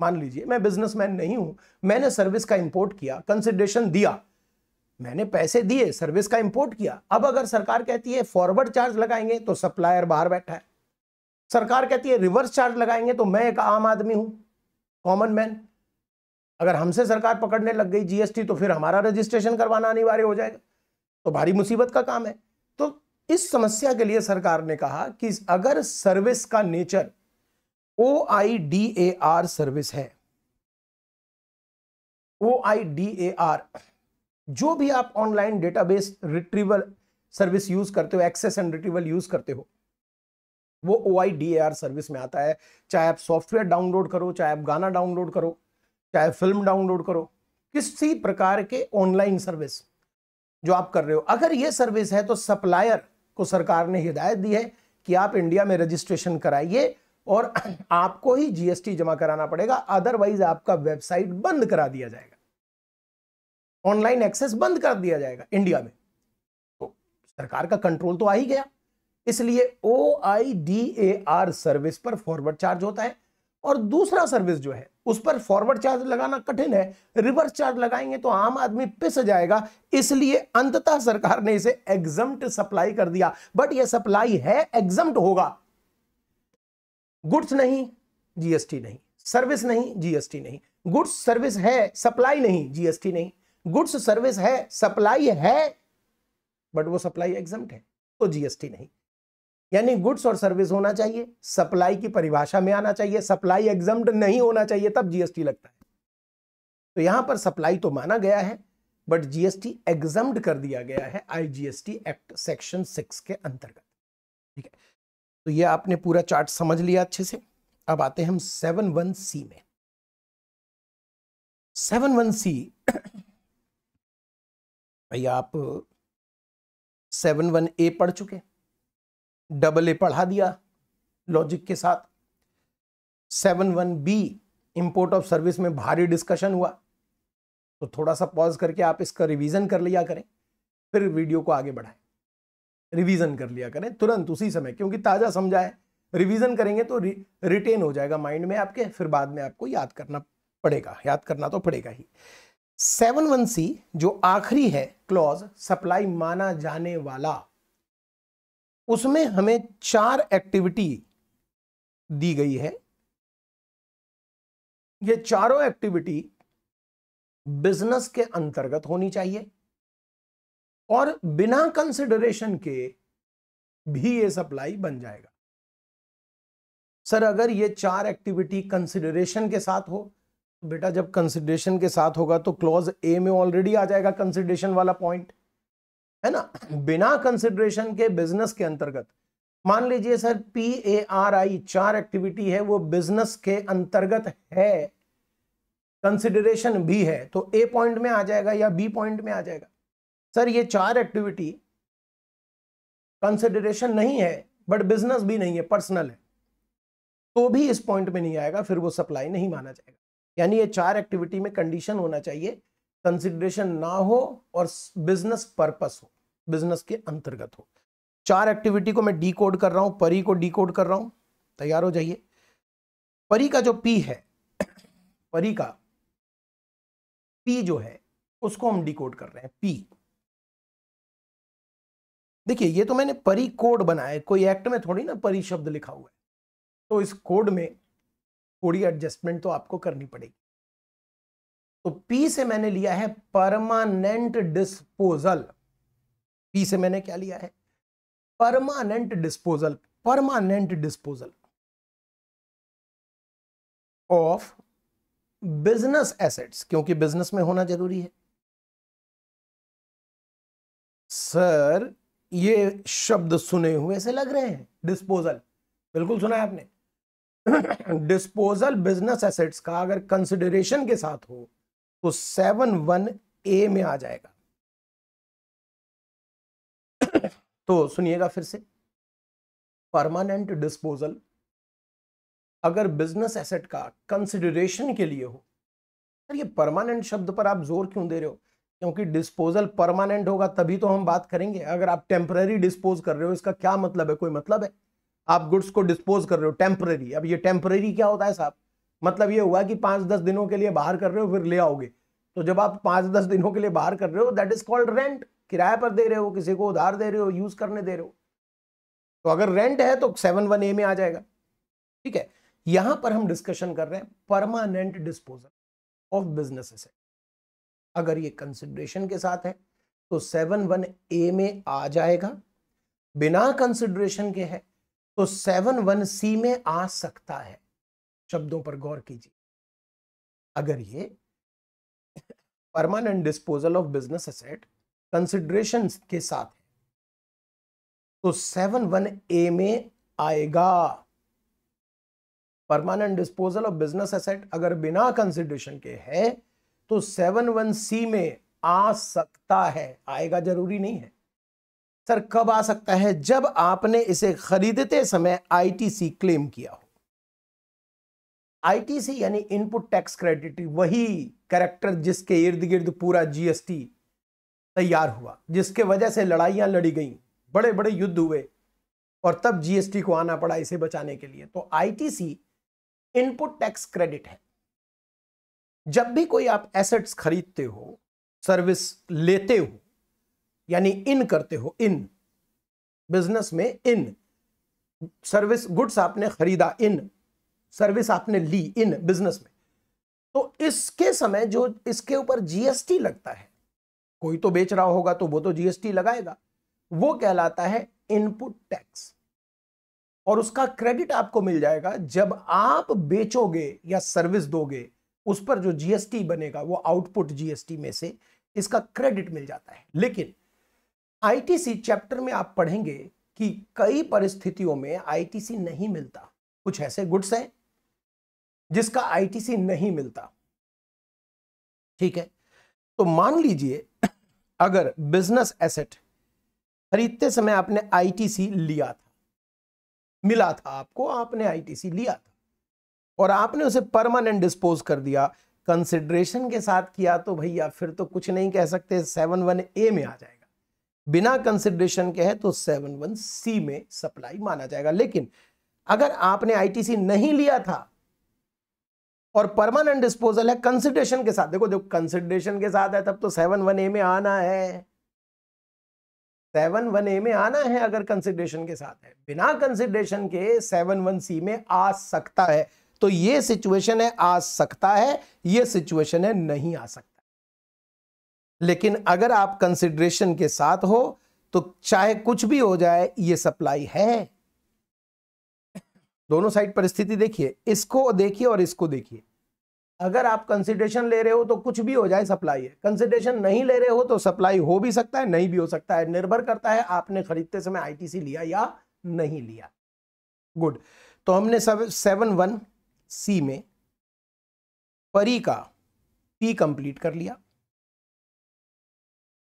मान लीजिए मैं बिजनेसमैन नहीं हूं मैंने सर्विस का इंपोर्ट किया कंसिडरेशन दिया मैंने पैसे दिए सर्विस का इंपोर्ट किया अब अगर सरकार कहती है फॉरवर्ड चार्ज लगाएंगे तो सप्लायर बाहर बैठा है सरकार कहती है रिवर्स चार्ज लगाएंगे तो मैं एक आम आदमी हूं कॉमन मैन अगर हमसे सरकार पकड़ने लग गई जीएसटी तो फिर हमारा रजिस्ट्रेशन करवाना अनिवार्य हो जाएगा तो भारी मुसीबत का काम है तो इस समस्या के लिए सरकार ने कहा कि अगर सर्विस का nature O I D A R service O I I D A आर जो भी आप online database retrieval service use करते हो एक्सेस एंड रिट्रीवल यूज करते हो वो O I D A R service में आता है चाहे आप सॉफ्टवेयर डाउनलोड करो चाहे आप गाना डाउनलोड करो चाहे फिल्म डाउनलोड करो किसी प्रकार के ऑनलाइन सर्विस जो आप कर रहे हो अगर ये सर्विस है तो सप्लायर को सरकार ने हिदायत दी है कि आप इंडिया में रजिस्ट्रेशन कराइए और *clears throat* आपको ही जीएसटी जमा कराना पड़ेगा अदरवाइज आपका वेबसाइट बंद करा दिया जाएगा ऑनलाइन एक्सेस बंद कर दिया जाएगा इंडिया में तो सरकार का कंट्रोल तो आ ही गया इसलिए O I D A R service पर फॉरवर्ड चार्ज होता है और दूसरा सर्विस जो है उस पर फॉरवर्ड चार्ज लगाना कठिन है रिवर्स चार्ज लगाएंगे तो आम आदमी पिस जाएगा इसलिए अंततः सरकार ने इसे एग्जम्प्ट सप्लाई कर दिया बट यह सप्लाई है एग्जम्प्ट होगा गुड्स नहीं जीएसटी नहीं सर्विस नहीं जीएसटी नहीं गुड्स सर्विस है सप्लाई नहीं जीएसटी नहीं गुड्स सर्विस है सप्लाई है बट वो सप्लाई एग्जाम है तो जीएसटी नहीं यानी गुड्स और सर्विस होना चाहिए सप्लाई की परिभाषा में आना चाहिए सप्लाई एग्जाम नहीं होना चाहिए तब जीएसटी लगता है तो यहां पर सप्लाई तो माना गया है बट जीएसटी एग्जाम कर दिया गया है आई एक्ट सेक्शन सिक्स के अंतर्गत ठीक है तो ये आपने पूरा चार्ट समझ लिया अच्छे से अब आते हैं हम सेवन वन सी में सेवन वन सी भाई आप सेवन वन ए पढ़ चुके डबल ए पढ़ा दिया लॉजिक के साथ seven one B import of service में भारी डिस्कशन हुआ तो थोड़ा सा पॉज करके आप इसका रिवीजन कर लिया करें फिर वीडियो को आगे बढ़ाएं रिवीजन कर लिया करें तुरंत उसी समय क्योंकि ताज़ा समझा है रिवीजन करेंगे तो रि, रिटेन हो जाएगा माइंड में आपके फिर बाद में आपको याद करना पड़ेगा याद करना तो पड़ेगा ही सेवन वन सी जो आखिरी है क्लॉज सप्लाई माना जाने वाला उसमें हमें चार एक्टिविटी दी गई है ये चारों एक्टिविटी बिजनेस के अंतर्गत होनी चाहिए और बिना कंसिडरेशन के भी ये सप्लाई बन जाएगा सर अगर ये चार एक्टिविटी कंसिडरेशन के साथ हो तो बेटा जब कंसिडरेशन के साथ होगा तो क्लॉज ए में ऑलरेडी आ जाएगा कंसिडरेशन वाला पॉइंट है ना बिना कंसिडरेशन के बिजनेस के अंतर्गत मान लीजिए sir P A R I चार एक्टिविटी है वो बिजनेस के अंतर्गत है कंसिडरेशन भी है तो ए पॉइंट में आ जाएगा या बी पॉइंट में आ जाएगा सर ये चार एक्टिविटी कंसिडरेशन नहीं है बट बिजनेस भी नहीं है पर्सनल है तो भी इस पॉइंट में नहीं आएगा फिर वो सप्लाई नहीं माना जाएगा यानी ये चार एक्टिविटी में कंडीशन होना चाहिए कंसिडरेशन ना हो और बिजनेस पर्पस हो बिजनेस के अंतर्गत हो चार एक्टिविटी को मैं डी कोड कर रहा हूँ परी को डी कोड कर रहा हूं तैयार हो जाइए परी का जो पी है परी का पी जो है उसको हम डिकोड कर रहे हैं पी देखिए ये तो मैंने परी कोड बनाया है कोई एक्ट में थोड़ी ना परी शब्द लिखा हुआ है तो इस कोड में थोड़ी एडजस्टमेंट तो आपको करनी पड़ेगी तो पी से मैंने लिया है परमानेंट डिस्पोजल पी से मैंने क्या लिया है permanent disposal permanent disposal of business assets क्योंकि बिजनेस में होना जरूरी है सर ये शब्द सुने हुए से लग रहे हैं डिस्पोजल बिल्कुल सुना है आपने डिस्पोजल बिजनेस एसेट्स का अगर कंसिडरेशन के साथ हो तो सेवन वन ए में आ जाएगा *coughs* तो सुनिएगा फिर से परमानेंट डिस्पोजल अगर बिजनेस एसेट का कंसिडरेशन के लिए हो सर ये परमानेंट शब्द पर आप जोर क्यों दे रहे हो क्योंकि डिस्पोजल परमानेंट होगा तभी तो हम बात करेंगे अगर आप टेम्पररी डिस्पोज कर रहे हो इसका क्या मतलब है कोई मतलब है आप गुड्स को डिस्पोज कर रहे हो टेम्पररी अब ये टेम्पररी क्या होता है साहब मतलब ये हुआ कि पांच दस दिनों के लिए बाहर कर रहे हो फिर ले आओगे तो जब आप पांच दस दिनों के लिए बाहर कर रहे हो दैट इज कॉल्ड रेंट किराए पर दे रहे हो किसी को उधार दे रहे हो यूज करने दे रहे हो तो अगर रेंट है तो सेवन वन ए में आ जाएगा ठीक है यहां पर हम डिस्कशन कर रहे हैं permanent disposal of business asset अगर ये कंसिड्रेशन के साथ है तो सेवन वन ए में आ जाएगा बिना कंसिड्रेशन के है तो सेवन वन सी में आ सकता है शब्दों पर गौर कीजिए अगर ये permanent disposal of business asset consideration के साथ है तो सेवन वन ए में आएगा permanent disposal of business asset अगर बिना कंसिड्रेशन के है तो सेवन वन सी में आ सकता है आएगा जरूरी नहीं है सर कब आ सकता है जब आपने इसे खरीदते समय आईटीसी क्लेम किया हो आईटीसी यानी इनपुट टैक्स क्रेडिट वही करेक्टर जिसके इर्द गिर्द पूरा जीएसटी तैयार हुआ जिसके वजह से लड़ाइयां लड़ी गई बड़े बड़े युद्ध हुए और तब जीएसटी को आना पड़ा इसे बचाने के लिए तो आईटीसी इनपुट टैक्स क्रेडिट है जब भी कोई आप एसेट्स खरीदते हो सर्विस लेते हो यानी इन करते हो इन बिजनेस में इन सर्विस गुड्स आपने खरीदा इन सर्विस आपने ली इन बिजनेस में तो इसके समय जो इसके ऊपर जीएसटी लगता है कोई तो बेच रहा होगा तो वो तो जीएसटी लगाएगा वो कहलाता है इनपुट टैक्स और उसका क्रेडिट आपको मिल जाएगा जब आप बेचोगे या सर्विस दोगे उस पर जो जीएसटी बनेगा वो आउटपुट जीएसटी में से इसका क्रेडिट मिल जाता है लेकिन आईटीसी चैप्टर में आप पढ़ेंगे कि कई परिस्थितियों में आईटीसी नहीं मिलता कुछ ऐसे गुड्स हैं जिसका आईटीसी नहीं मिलता ठीक है तो मान लीजिए अगर बिजनेस एसेट खरीदते समय आपने आईटीसी लिया था मिला था आपको आपने आईटीसी लिया था और आपने उसे परमानेंट डिस्पोज कर दिया कंसिडरेशन के साथ किया तो भैया फिर तो कुछ नहीं कह सकते सेवन वन ए में आ जाएगा बिना कंसिडरेशन के है तो सेवन वन सी में सप्लाई माना जाएगा लेकिन अगर आपने आईटीसी नहीं लिया था और परमानेंट डिस्पोजल है कंसिडरेशन के साथ देखो देखो कंसिडरेशन के साथ है तब तो सेवन वन ए में आना है सेवन वन ए में आना है अगर कंसिडरेशन के साथ है बिना कंसिडरेशन के सेवन वन सी में आ सकता है तो ये सिचुएशन है आ सकता है ये सिचुएशन है नहीं आ सकता लेकिन अगर आप कंसिडरेशन के साथ हो तो चाहे कुछ भी हो जाए ये सप्लाई है दोनों साइड परिस्थिति देखिए इसको देखिए और इसको देखिए अगर आप कंसिडरेशन ले रहे हो तो कुछ भी हो जाए सप्लाई है कंसिडरेशन नहीं ले रहे हो तो सप्लाई हो भी सकता है नहीं भी हो सकता है निर्भर करता है आपने खरीदते समय आईटीसी लिया या नहीं लिया गुड तो हमने सब सेवन वन सी में परी का पी कंप्लीट कर लिया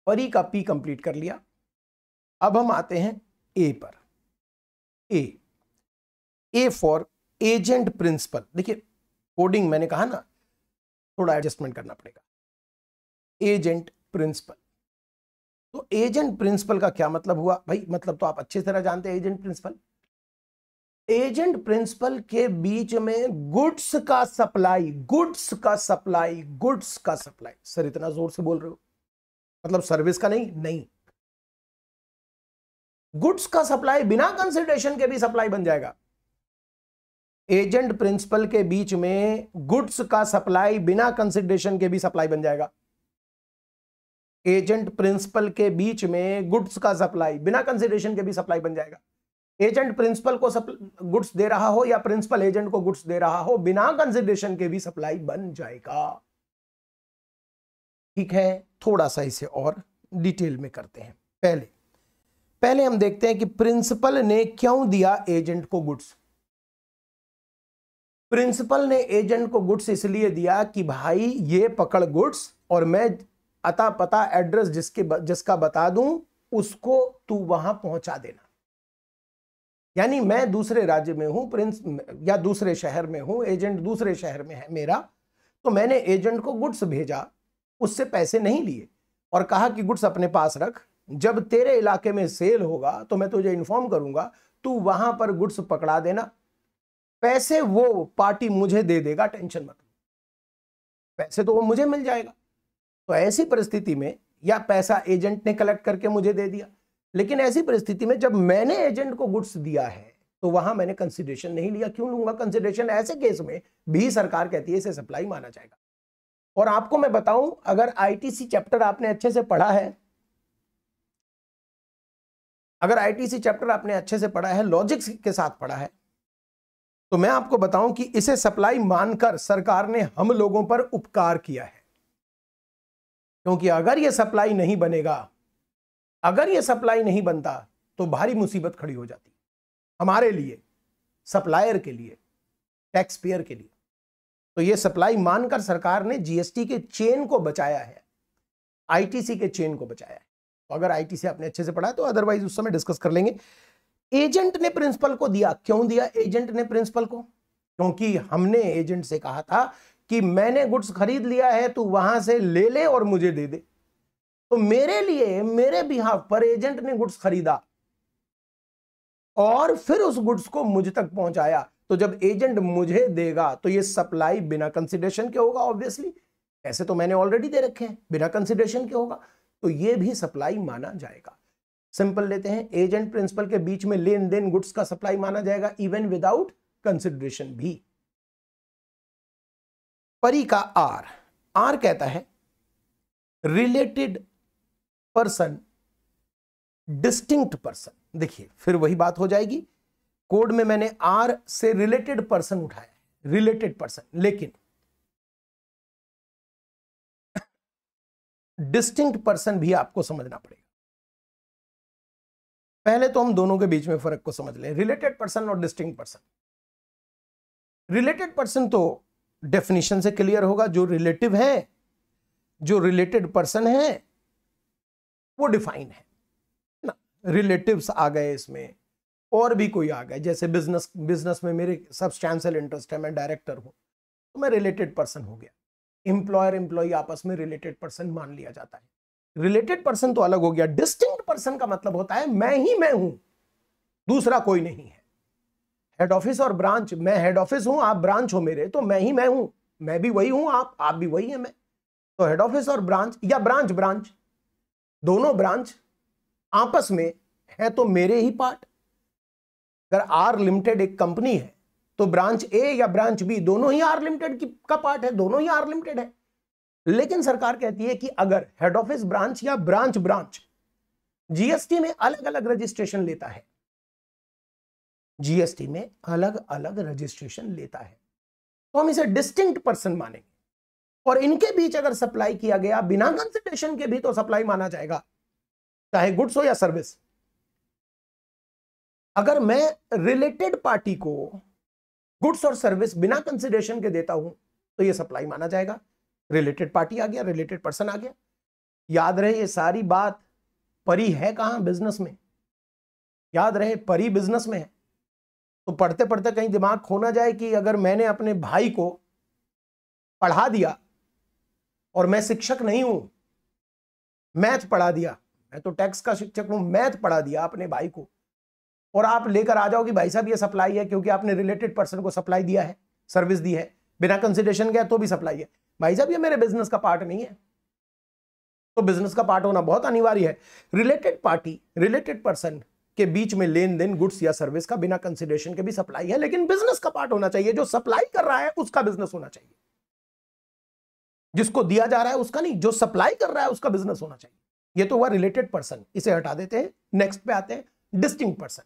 परी का पी कंप्लीट कर लिया अब हम आते हैं ए पर A A for agent principal देखिए कोडिंग मैंने कहा ना थोड़ा एडजस्टमेंट करना पड़ेगा एजेंट प्रिंसिपल तो एजेंट प्रिंसिपल का क्या मतलब हुआ भाई मतलब तो आप अच्छे तरह जानते हैं एजेंट प्रिंसिपल एजेंट प्रिंसिपल के बीच में गुड्स का सप्लाई गुड्स का सप्लाई गुड्स का सप्लाई सर इतना जोर से बोल रहे हो मतलब सर्विस का नहीं नहीं गुड्स का सप्लाई बिना कंसिडरेशन के भी सप्लाई बन जाएगा एजेंट प्रिंसिपल के बीच में गुड्स का सप्लाई बिना कंसिडरेशन के भी सप्लाई बन जाएगा एजेंट प्रिंसिपल के बीच में गुड्स का सप्लाई बिना कंसिडरेशन के भी सप्लाई बन जाएगा एजेंट प्रिंसिपल को गुड्स दे रहा हो या प्रिंसिपल एजेंट को गुड्स दे रहा हो बिना कंसिडरेशन के भी सप्लाई बन जाएगा ठीक है थोड़ा सा इसे और डिटेल में करते हैं पहले पहले हम देखते हैं कि प्रिंसिपल ने क्यों दिया एजेंट को गुड्स प्रिंसिपल ने एजेंट को गुड्स इसलिए दिया कि भाई ये पकड़ गुड्स और मैं अता पता एड्रेस जिसके जिसका बता दूं उसको तू वहां पहुंचा देना यानी मैं दूसरे राज्य में हूँ प्रिंस या दूसरे शहर में हूँ एजेंट दूसरे शहर में है मेरा तो मैंने एजेंट को गुड्स भेजा उससे पैसे नहीं लिए और कहा कि गुड्स अपने पास रख जब तेरे इलाके में सेल होगा तो मैं तुझे इन्फॉर्म करूंगा तू वहां पर गुड्स पकड़ा देना पैसे वो पार्टी मुझे दे देगा टेंशन मत पैसे तो वो मुझे मिल जाएगा तो ऐसी परिस्थिति में या पैसा एजेंट ने कलेक्ट करके मुझे दे दिया लेकिन ऐसी परिस्थिति में जब मैंने एजेंट को गुड्स दिया है तो वहां मैंने कंसिडरेशन नहीं लिया क्यों लूंगा कंसिडरेशन ऐसे केस में भी सरकार कहती है इसे सप्लाई माना जाएगा और आपको मैं बताऊं अगर आईटीसी चैप्टर आपने अच्छे से पढ़ा है अगर आईटीसी चैप्टर आपने अच्छे से पढ़ा है लॉजिक्स के साथ पढ़ा है तो मैं आपको बताऊं कि इसे सप्लाई मानकर सरकार ने हम लोगों पर उपकार किया है क्योंकि अगर यह सप्लाई नहीं बनेगा अगर ये सप्लाई नहीं बनता तो भारी मुसीबत खड़ी हो जाती हमारे लिए सप्लायर के लिए टैक्स पेयर के लिए तो ये सप्लाई मानकर सरकार ने जीएसटी के चेन को बचाया है आईटीसी के चेन को बचाया है तो अगर आईटीसी आपने अच्छे से पढ़ा तो अदरवाइज उस समय डिस्कस कर लेंगे एजेंट ने प्रिंसिपल को दिया क्यों दिया एजेंट ने प्रिंसिपल को क्योंकि हमने एजेंट से कहा था कि मैंने गुड्स खरीद लिया है तू तो वहां से ले ले और मुझे दे दे तो मेरे लिए मेरे बिहाफ पर एजेंट ने गुड्स खरीदा और फिर उस गुड्स को मुझ तक पहुंचाया तो जब एजेंट मुझे देगा तो ये सप्लाई बिना कंसिडरेशन के होगा ऑब्वियसली ऐसे तो मैंने ऑलरेडी दे रखे हैं बिना कंसिडरेशन के होगा तो ये भी सप्लाई माना जाएगा सिंपल लेते हैं एजेंट प्रिंसिपल के बीच में लेन देन गुड्स का सप्लाई माना जाएगा इवन विदाउट कंसिडरेशन भी परी का आर आर कहता है रिलेटेड पर्सन डिस्टिंक्ट पर्सन देखिए फिर वही बात हो जाएगी कोड में मैंने आर से रिलेटेड पर्सन उठाया रिलेटेड पर्सन लेकिन डिस्टिंक्ट पर्सन भी आपको समझना पड़ेगा पहले तो हम दोनों के बीच में फर्क को समझ लें रिलेटेड पर्सन और डिस्टिंक्ट पर्सन रिलेटेड पर्सन तो डेफिनेशन से क्लियर होगा जो रिलेटिव है जो रिलेटेड पर्सन है वो डिफाइन है ना रिलेटिव्स आ गए इसमें और भी कोई आ गए जैसे बिजनेस बिजनेस में मेरे सब्सटैंशियल इंटरेस्ट है मैं डायरेक्टर हूँ तो मैं रिलेटेड पर्सन हो गया एम्प्लॉयर एम्प्लॉय आपस में रिलेटेड पर्सन मान लिया जाता है रिलेटेड पर्सन तो अलग हो गया डिस्टिंग पर्सन का मतलब होता है मैं ही मैं हूँ दूसरा कोई नहीं है हेड ऑफिस और ब्रांच मैं हेड ऑफिस हूँ आप ब्रांच हो मेरे तो मैं ही मैं हूँ मैं भी वही हूँ आप आप भी वही हैं मैं तो हेड ऑफिस और ब्रांच या ब्रांच ब्रांच दोनों ब्रांच आपस में है तो मेरे ही पार्ट अगर आर लिमिटेड एक कंपनी है तो ब्रांच ए या ब्रांच बी दोनों ही आर लिमिटेड की का पार्ट है दोनों ही आर लिमिटेड है लेकिन सरकार कहती है कि अगर हेड ऑफिस ब्रांच या ब्रांच ब्रांच जीएसटी में अलग अलग रजिस्ट्रेशन लेता है जीएसटी में अलग अलग रजिस्ट्रेशन लेता है तो हम इसे डिस्टिंक्ट पर्सन मानेंगे और इनके बीच अगर सप्लाई किया गया बिना कंसिडरेशन के भी तो सप्लाई माना जाएगा चाहे गुड्स हो या सर्विस अगर मैं रिलेटेड पार्टी को गुड्स और सर्विस बिना कंसिडरेशन के देता हूं तो यह सप्लाई माना जाएगा रिलेटेड पार्टी आ गया रिलेटेड पर्सन आ गया याद रहे ये सारी बात परी है कहां बिजनेस में याद रहे परी बिजनेस में है तो पढ़ते पढ़ते कहीं दिमाग खोना जाए कि अगर मैंने अपने भाई को पढ़ा दिया और मैं शिक्षक नहीं हूं मैथ पढ़ा दिया मैं तो टैक्स का शिक्षक हूं मैथ पढ़ा दिया अपने भाई को और आप लेकर आ जाओ कि भाई साहब ये सप्लाई है क्योंकि आपने रिलेटेड पर्सन को सप्लाई दिया है सर्विस दी है बिना कंसिडरेशन के तो भी सप्लाई है भाई साहब ये मेरे बिजनेस का पार्ट नहीं है तो बिजनेस का पार्ट होना बहुत अनिवार्य है रिलेटेड पार्टी रिलेटेड पर्सन के बीच में लेन देन गुड्स या सर्विस का बिना कंसिडरेशन के भी सप्लाई है लेकिन बिजनेस का पार्ट होना चाहिए जो सप्लाई कर रहा है उसका बिजनेस होना चाहिए जिसको दिया जा रहा है उसका नहीं जो सप्लाई कर रहा है उसका बिजनेस होना चाहिए ये तो हुआ रिलेटेड पर्सन इसे हटा देते हैं नेक्स्ट पे आते हैं distinct person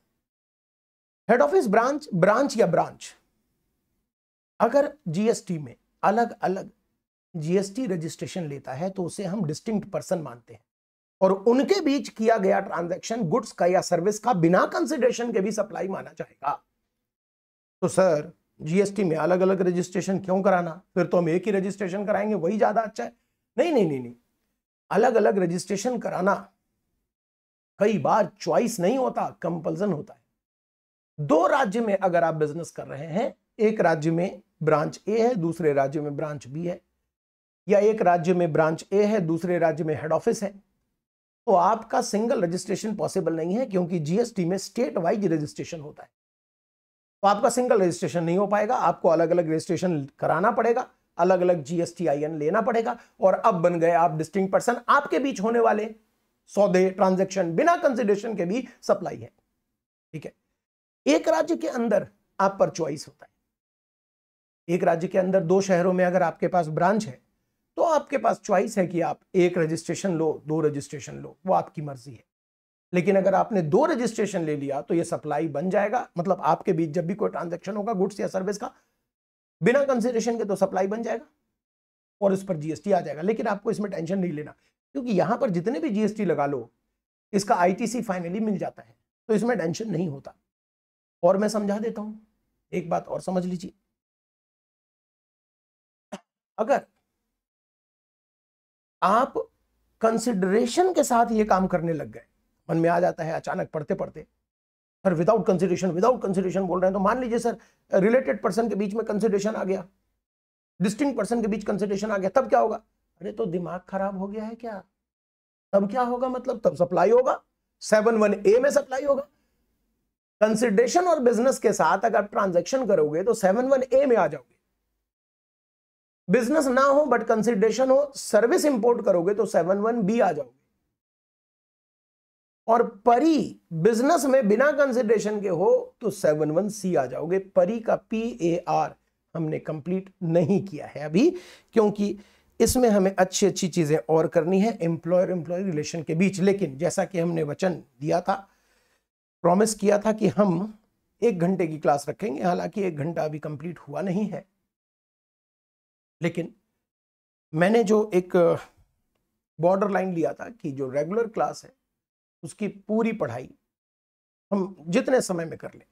head office branch branch या ब्रांच अगर जीएसटी में अलग अलग जीएसटी रजिस्ट्रेशन लेता है तो उसे हम डिस्टिंग पर्सन मानते हैं और उनके बीच किया गया ट्रांजैक्शन गुड्स का या सर्विस का बिना कंसिडरेशन के भी सप्लाई माना जाएगा तो सर जीएसटी में अलग अलग रजिस्ट्रेशन क्यों कराना फिर तो हम एक ही रजिस्ट्रेशन कराएंगे वही ज़्यादा अच्छा है नहीं नहीं नहीं नहीं अलग अलग रजिस्ट्रेशन कराना कई बार चॉइस नहीं होता कंपल्सन होता है दो राज्य में अगर आप बिजनेस कर रहे हैं एक राज्य में ब्रांच ए है दूसरे राज्य में ब्रांच बी है या एक राज्य में ब्रांच ए है दूसरे राज्य में हेड ऑफिस है तो आपका सिंगल रजिस्ट्रेशन पॉसिबल नहीं है क्योंकि जीएसटी में स्टेट वाइज रजिस्ट्रेशन होता है तो आपका सिंगल रजिस्ट्रेशन नहीं हो पाएगा आपको अलग अलग रजिस्ट्रेशन कराना पड़ेगा अलग अलग जीएसटी आई लेना पड़ेगा और अब बन गए आप डिस्टिंग पर्सन आपके बीच होने वाले सौदे ट्रांजेक्शन बिना कंसिडरेशन के भी सप्लाई है ठीक है एक राज्य के अंदर आप पर चॉइस होता है एक राज्य के अंदर दो शहरों में अगर आपके पास ब्रांच है तो आपके पास चॉइस है कि आप एक रजिस्ट्रेशन लो दो रजिस्ट्रेशन लो वो आपकी मर्जी है लेकिन अगर आपने दो रजिस्ट्रेशन ले लिया तो ये सप्लाई बन जाएगा मतलब आपके बीच जब भी कोई ट्रांजेक्शन होगा गुड्स या सर्विस का बिना कंसिडरेशन के तो सप्लाई बन जाएगा और उस पर जीएसटी आ जाएगा लेकिन आपको इसमें टेंशन नहीं लेना क्योंकि यहां पर जितने भी जीएसटी लगा लो इसका आईटीसी फाइनली मिल जाता है तो इसमें टेंशन नहीं होता और मैं समझा देता हूं एक बात और समझ लीजिए अगर आप कंसिडरेशन के साथ ये काम करने लग गए मन में आ जाता है अचानक पढ़ते पढ़ते sir without consideration without consideration बोल रहे हैं तो मान लीजिए सर रिलेटेड पर्सन के बीच में कंसिडरेशन आ गया डिस्टिंग पर्सन के बीच कंसिडरेशन आ गया तब क्या होगा अरे तो दिमाग खराब हो गया है क्या तब क्या होगा मतलब तब सप्लाई होगा सेवन वन ए में सप्लाई होगा कंसिडरेशन और बिजनेस के साथ अगर ट्रांजेक्शन करोगे तो सेवन वन ए में आ जाओगे बिजनेस ना हो बट कंसिडरेशन हो सर्विस इंपोर्ट करोगे तो सेवन वन बी आ जाओगे और परी बिजनेस में बिना कंसिडरेशन के हो तो सेवन वन सी आ जाओगे परी का पी ए आर हमने कंप्लीट नहीं किया है अभी क्योंकि इसमें हमें अच्छी अच्छी चीज़ें और करनी है एम्प्लॉयर एम्प्लॉय रिलेशन के बीच लेकिन जैसा कि हमने वचन दिया था प्रॉमिस किया था कि हम एक घंटे की क्लास रखेंगे हालांकि एक घंटा अभी कंप्लीट हुआ नहीं है लेकिन मैंने जो एक बॉर्डर लाइन लिया था कि जो रेगुलर क्लास है उसकी पूरी पढ़ाई हम जितने समय में कर लें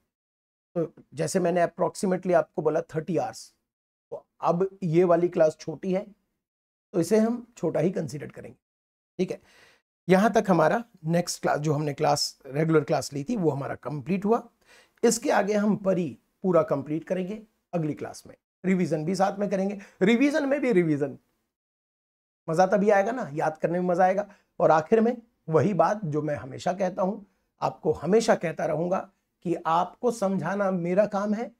तो जैसे मैंने अप्रोक्सीमेटली आपको बोला थर्टी आवर्स तो अब ये वाली क्लास छोटी है तो इसे हम छोटा ही कंसिडर करेंगे ठीक है यहाँ तक हमारा नेक्स्ट क्लास जो हमने क्लास रेगुलर क्लास ली थी वो हमारा कंप्लीट हुआ इसके आगे हम परी पूरा कंप्लीट करेंगे अगली क्लास में रिवीजन भी साथ में करेंगे रिवीजन में भी रिवीजन मजा तभी आएगा ना याद करने में मजा आएगा और आखिर में वही बात जो मैं हमेशा कहता हूं आपको हमेशा कहता रहूंगा कि आपको समझाना मेरा काम है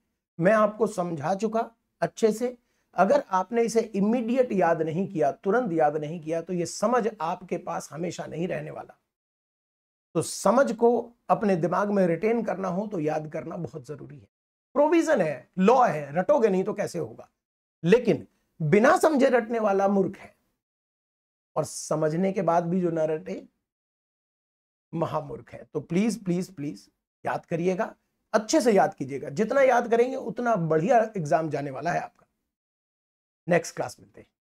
मैं आपको समझा चुका अच्छे से अगर आपने इसे इमीडिएट याद नहीं किया तुरंत याद नहीं किया तो यह समझ आपके पास हमेशा नहीं रहने वाला तो समझ को अपने दिमाग में रिटेन करना हो तो याद करना बहुत जरूरी है प्रोविजन है लॉ है रटोगे नहीं तो कैसे होगा लेकिन बिना समझे रटने वाला मूर्ख है और समझने के बाद भी जो न रटे महामूर्ख है तो प्लीज प्लीज प्लीज याद करिएगा अच्छे से याद कीजिएगा जितना याद करेंगे उतना बढ़िया एग्जाम जाने वाला है आपका नेक्स्ट क्लास मिलते हैं